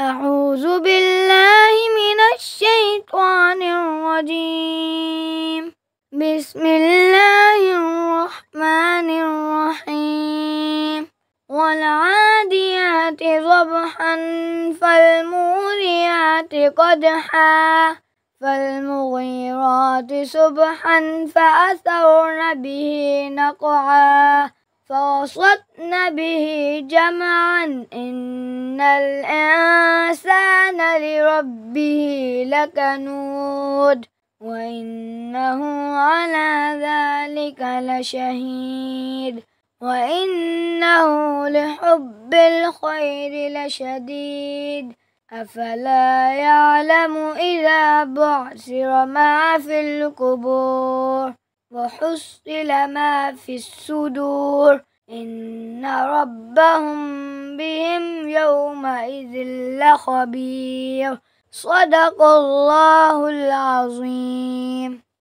أعوذ بالله من الشيطان الرجيم بسم الله الرحمن الرحيم والعاديات ضبحا فالموريات قدحا فالمغيرات سبحا فأثرن به نقعا فوسط وَنَبْلُوكُمْ بِهِ جَمْعًا إِنَّ الْإِنسَانَ لِرَبِّهِ لَكَنُودٌ وَإِنَّهُ عَلَى ذَلِكَ لَشَهِيدٌ وَإِنَّهُ لِحُبِّ الْخَيْرِ لَشَدِيدٌ أَفَلَا يَعْلَمُ إِذَا بُعْثِرَ مَا فِي الْقُبُورِ وَحُصِّلَ مَا فِي الصُّدُورِ إن ربهم بهم يومئذ لخبير صدق الله العظيم